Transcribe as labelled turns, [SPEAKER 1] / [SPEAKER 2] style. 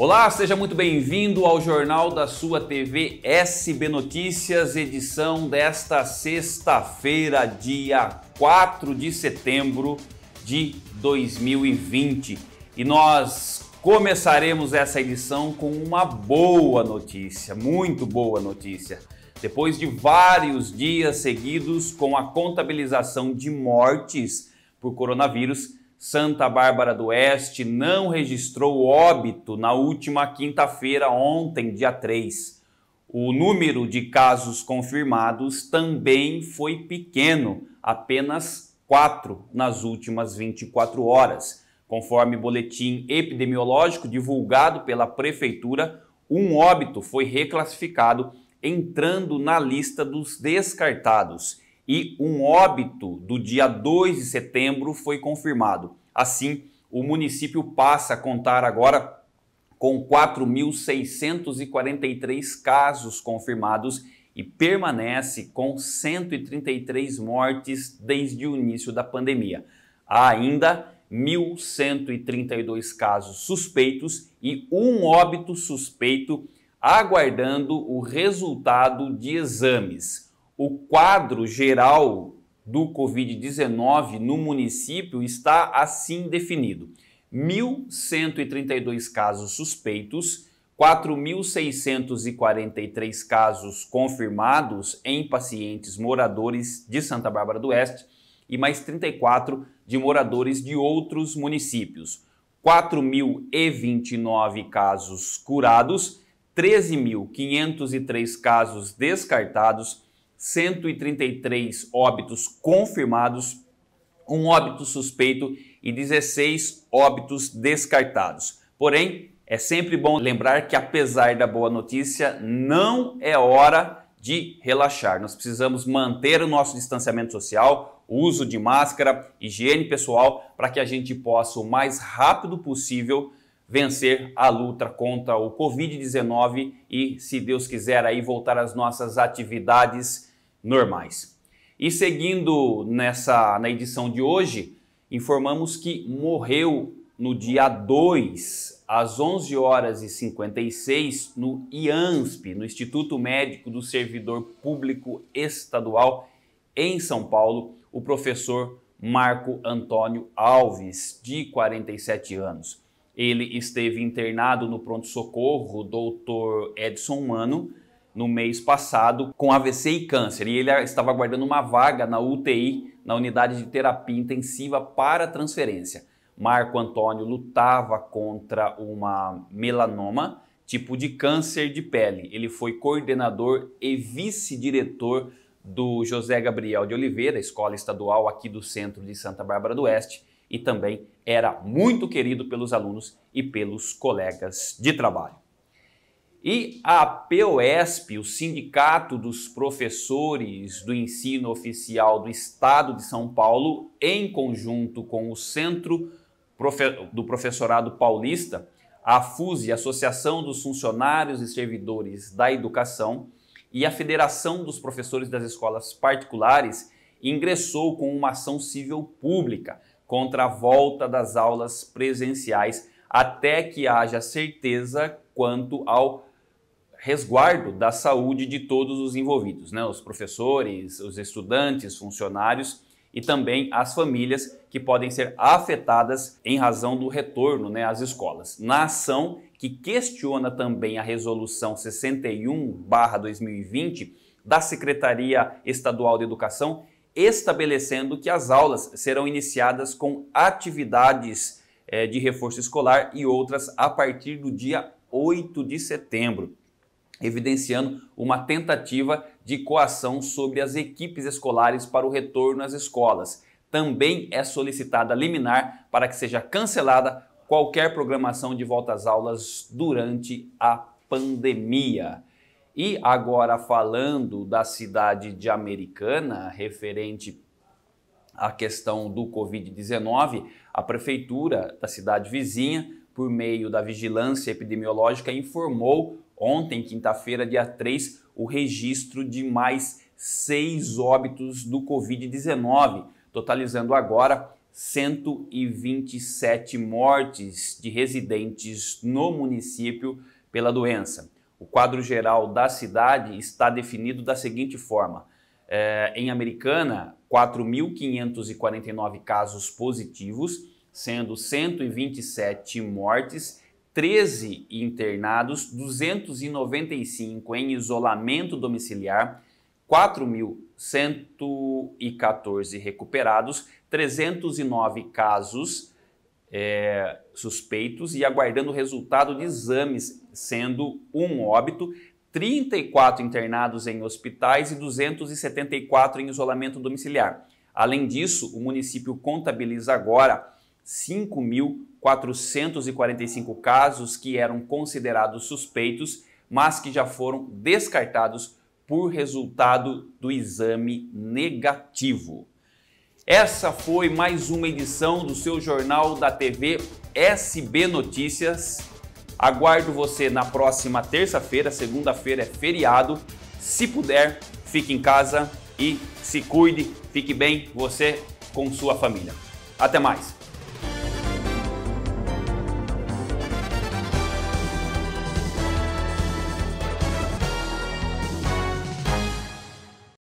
[SPEAKER 1] Olá, seja muito bem-vindo ao Jornal da sua TV SB Notícias, edição desta sexta-feira, dia 4 de setembro de 2020. E nós começaremos essa edição com uma boa notícia, muito boa notícia. Depois de vários dias seguidos com a contabilização de mortes por coronavírus, Santa Bárbara do Oeste não registrou óbito na última quinta-feira, ontem, dia 3. O número de casos confirmados também foi pequeno, apenas 4 nas últimas 24 horas. Conforme boletim epidemiológico divulgado pela Prefeitura, um óbito foi reclassificado, entrando na lista dos descartados e um óbito do dia 2 de setembro foi confirmado. Assim, o município passa a contar agora com 4.643 casos confirmados e permanece com 133 mortes desde o início da pandemia. Há ainda 1.132 casos suspeitos e um óbito suspeito, aguardando o resultado de exames o quadro geral do Covid-19 no município está assim definido: 1.132 casos suspeitos, 4.643 casos confirmados em pacientes moradores de Santa Bárbara do Oeste e mais 34 de moradores de outros municípios. 4.029 casos curados, 13.503 casos descartados 133 óbitos confirmados, um óbito suspeito e 16 óbitos descartados. Porém, é sempre bom lembrar que, apesar da boa notícia, não é hora de relaxar. Nós precisamos manter o nosso distanciamento social, uso de máscara, higiene pessoal, para que a gente possa o mais rápido possível vencer a luta contra o Covid-19 e, se Deus quiser, aí voltar às nossas atividades normais. E seguindo nessa na edição de hoje, informamos que morreu no dia 2, às 11 horas e 56, no IANSP, no Instituto Médico do Servidor Público Estadual, em São Paulo, o professor Marco Antônio Alves, de 47 anos. Ele esteve internado no pronto-socorro, doutor Edson Mano, no mês passado, com AVC e câncer. E ele estava aguardando uma vaga na UTI, na unidade de terapia intensiva para transferência. Marco Antônio lutava contra uma melanoma, tipo de câncer de pele. Ele foi coordenador e vice-diretor do José Gabriel de Oliveira, escola estadual aqui do centro de Santa Bárbara do Oeste, e também era muito querido pelos alunos e pelos colegas de trabalho. E a POSP, o Sindicato dos Professores do Ensino Oficial do Estado de São Paulo, em conjunto com o Centro do Professorado Paulista, a FUSE, Associação dos Funcionários e Servidores da Educação, e a Federação dos Professores das Escolas Particulares, ingressou com uma ação civil pública contra a volta das aulas presenciais até que haja certeza quanto ao resguardo da saúde de todos os envolvidos, né? os professores, os estudantes, funcionários e também as famílias que podem ser afetadas em razão do retorno né, às escolas. Na ação, que questiona também a Resolução 61-2020 da Secretaria Estadual de Educação, estabelecendo que as aulas serão iniciadas com atividades é, de reforço escolar e outras a partir do dia 8 de setembro, evidenciando uma tentativa de coação sobre as equipes escolares para o retorno às escolas. Também é solicitada liminar para que seja cancelada qualquer programação de volta às aulas durante a pandemia. E agora falando da cidade de Americana, referente à questão do Covid-19, a prefeitura da cidade vizinha, por meio da vigilância epidemiológica, informou ontem, quinta-feira, dia 3, o registro de mais seis óbitos do Covid-19, totalizando agora 127 mortes de residentes no município pela doença o quadro geral da cidade está definido da seguinte forma: é, em Americana, 4.549 casos positivos, sendo 127 mortes, 13 internados, 295 em isolamento domiciliar, 4.114 recuperados, 309 casos é, suspeitos e aguardando o resultado de exames sendo um óbito, 34 internados em hospitais e 274 em isolamento domiciliar. Além disso, o município contabiliza agora 5.445 casos que eram considerados suspeitos, mas que já foram descartados por resultado do exame negativo. Essa foi mais uma edição do seu jornal da TV SB Notícias. Aguardo você na próxima terça-feira, segunda-feira é feriado. Se puder, fique em casa e se cuide, fique bem, você com sua família. Até mais!